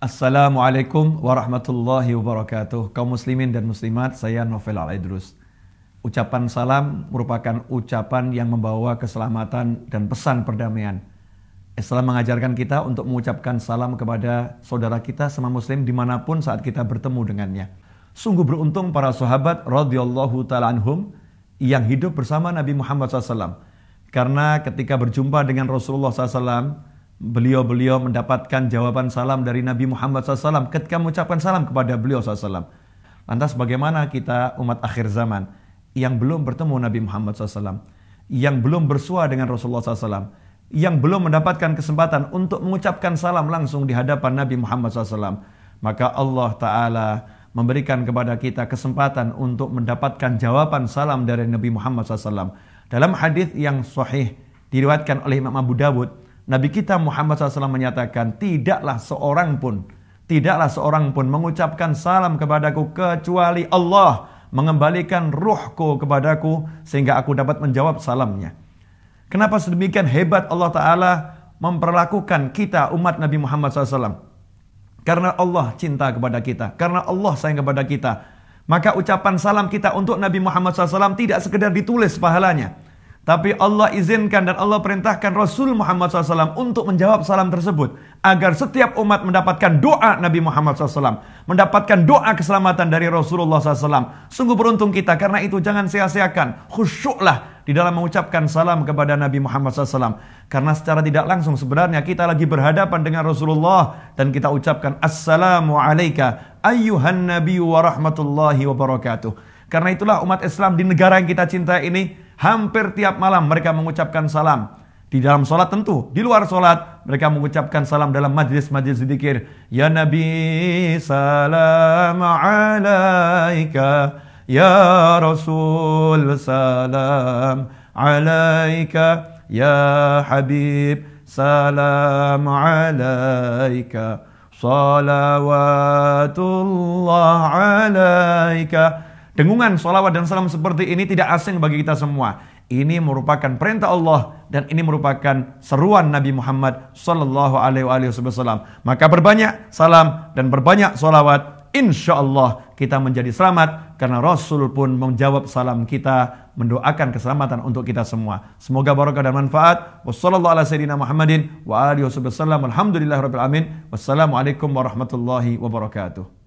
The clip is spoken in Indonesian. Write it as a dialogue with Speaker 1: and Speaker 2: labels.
Speaker 1: Assalamualaikum warahmatullahi wabarakatuh. Kaum muslimin dan muslimat, saya Novel Al-Idrus. Ucapan salam merupakan ucapan yang membawa keselamatan dan pesan perdamaian. Islam mengajarkan kita untuk mengucapkan salam kepada saudara kita sama muslim dimanapun saat kita bertemu dengannya. Sungguh beruntung para sahabat radhiyallahu taala anhum yang hidup bersama Nabi Muhammad SAW. Karena ketika berjumpa dengan Rasulullah SAW, beliau-beliau mendapatkan jawaban salam dari Nabi Muhammad SAW ketika mengucapkan salam kepada beliau SAW. Lantas bagaimana kita umat akhir zaman yang belum bertemu Nabi Muhammad SAW, yang belum bersua dengan Rasulullah SAW, yang belum mendapatkan kesempatan untuk mengucapkan salam langsung di hadapan Nabi Muhammad SAW. Maka Allah Ta'ala memberikan kepada kita kesempatan untuk mendapatkan jawaban salam dari Nabi Muhammad SAW. Dalam hadis yang sahih diriwayatkan oleh Imam Abu Dawud, Nabi kita Muhammad SAW menyatakan, tidaklah seorang pun, tidaklah seorang pun mengucapkan salam kepadaku kecuali Allah mengembalikan ruhku kepadaku sehingga aku dapat menjawab salamnya. Kenapa sedemikian hebat Allah Ta'ala memperlakukan kita umat Nabi Muhammad SAW? Karena Allah cinta kepada kita, karena Allah sayang kepada kita. Maka ucapan salam kita untuk Nabi Muhammad SAW tidak sekedar ditulis pahalanya. Tapi Allah izinkan dan Allah perintahkan Rasul Muhammad SAW untuk menjawab salam tersebut. Agar setiap umat mendapatkan doa Nabi Muhammad SAW. Mendapatkan doa keselamatan dari Rasulullah SAW. Sungguh beruntung kita karena itu jangan sia-siakan. Khusyuklah di dalam mengucapkan salam kepada Nabi Muhammad SAW. Karena secara tidak langsung sebenarnya kita lagi berhadapan dengan Rasulullah. Dan kita ucapkan Assalamualaikum ayuhan ayyuhan nabi warahmatullahi rahmatullahi Karena itulah umat Islam di negara yang kita cinta ini Hampir tiap malam mereka mengucapkan salam. Di dalam solat tentu, di luar solat mereka mengucapkan salam dalam majlis-majlis zikir.
Speaker 2: Ya Nabi salam alaika, ya Rasul salam alaika, ya Habib salam alaika. Salawatullah alaika Dengungan
Speaker 1: sholawat dan salam seperti ini tidak asing bagi kita semua. Ini merupakan perintah Allah dan ini merupakan seruan Nabi Muhammad Sallallahu Alaihi Wasallam. Maka berbanyak salam dan berbanyak sholawat. Insya Allah kita menjadi selamat karena Rasul pun menjawab salam kita, mendoakan keselamatan untuk kita semua. Semoga barokah dan manfaat. Wassalamualaikum warahmatullahi wabarakatuh.